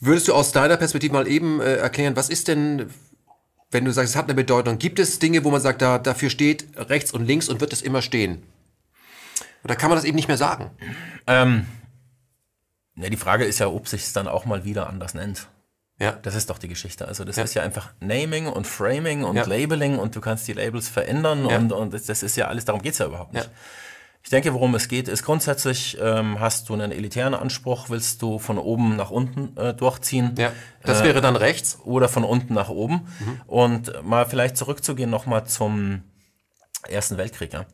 Würdest du aus deiner Perspektive mal eben äh, erklären, was ist denn, wenn du sagst, es hat eine Bedeutung, gibt es Dinge, wo man sagt, da, dafür steht rechts und links und wird es immer stehen? Oder kann man das eben nicht mehr sagen? Ähm, ja, die Frage ist ja, ob sich es dann auch mal wieder anders nennt. Ja. Das ist doch die Geschichte. Also das ja. ist ja einfach Naming und Framing und ja. Labeling und du kannst die Labels verändern ja. und, und das ist ja alles, darum geht es ja überhaupt nicht. Ich denke, worum es geht, ist grundsätzlich, ähm, hast du einen elitären Anspruch, willst du von oben nach unten äh, durchziehen. Ja, das äh, wäre dann rechts. Oder von unten nach oben. Mhm. Und mal vielleicht zurückzugehen nochmal zum Ersten Weltkrieg. Ja.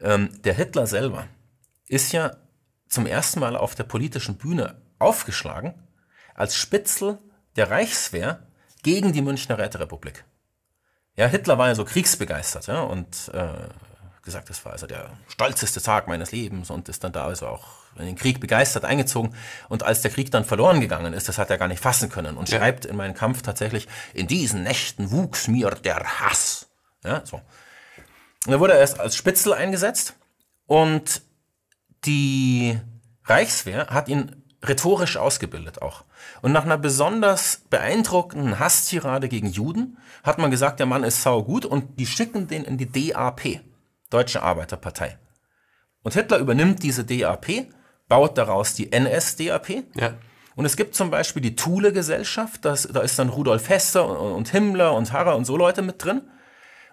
Ähm, der Hitler selber ist ja zum ersten Mal auf der politischen Bühne aufgeschlagen als Spitzel der Reichswehr gegen die Münchner Räterepublik. Ja, Hitler war ja so kriegsbegeistert ja, und äh, gesagt, das war also der stolzeste Tag meines Lebens und ist dann da also auch in den Krieg begeistert eingezogen. Und als der Krieg dann verloren gegangen ist, das hat er gar nicht fassen können und ja. schreibt in meinem Kampf tatsächlich, in diesen Nächten wuchs mir der Hass. Ja, so. Und dann wurde er erst als Spitzel eingesetzt und die Reichswehr hat ihn rhetorisch ausgebildet auch. Und nach einer besonders beeindruckenden Hasstirade gegen Juden hat man gesagt, der Mann ist saugut und die schicken den in die DAP. Deutsche Arbeiterpartei. Und Hitler übernimmt diese DAP, baut daraus die NSDAP. Ja. Und es gibt zum Beispiel die Thule-Gesellschaft, da ist dann Rudolf Hester und, und Himmler und Harrer und so Leute mit drin.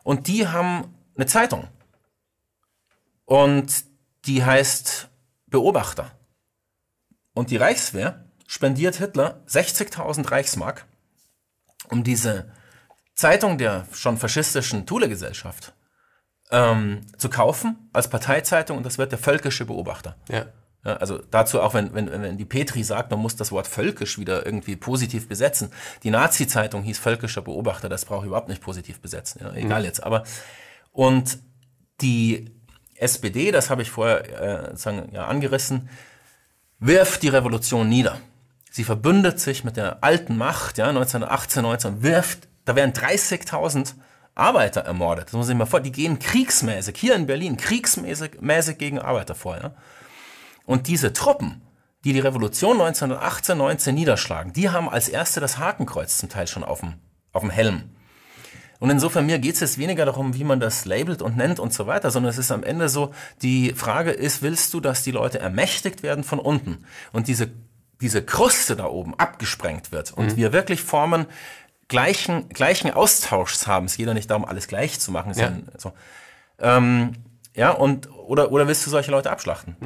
Und die haben eine Zeitung. Und die heißt Beobachter. Und die Reichswehr spendiert Hitler 60.000 Reichsmark, um diese Zeitung der schon faschistischen Thule-Gesellschaft ähm, zu kaufen als Parteizeitung und das wird der völkische Beobachter. Ja. Ja, also dazu auch, wenn, wenn, wenn die Petri sagt, man muss das Wort völkisch wieder irgendwie positiv besetzen. Die Nazi-Zeitung hieß völkischer Beobachter, das brauche ich überhaupt nicht positiv besetzen, ja, egal mhm. jetzt. Aber und die SPD, das habe ich vorher äh, sagen, ja, angerissen, wirft die Revolution nieder. Sie verbündet sich mit der alten Macht, ja, 1918, 19, wirft, da werden 30.000 Arbeiter ermordet. Das muss ich mal vor. Die gehen kriegsmäßig, hier in Berlin, kriegsmäßig mäßig gegen Arbeiter vor. Ja? Und diese Truppen, die die Revolution 1918, 19 niederschlagen, die haben als erste das Hakenkreuz zum Teil schon auf dem, auf dem Helm. Und insofern mir geht es jetzt weniger darum, wie man das labelt und nennt und so weiter, sondern es ist am Ende so, die Frage ist, willst du, dass die Leute ermächtigt werden von unten und diese, diese Kruste da oben abgesprengt wird und mhm. wir wirklich formen gleichen, gleichen Austauschs haben. Es geht ja nicht darum, alles gleich zu machen. Ja. Ein, so. ähm, ja, und, oder, oder willst du solche Leute abschlachten?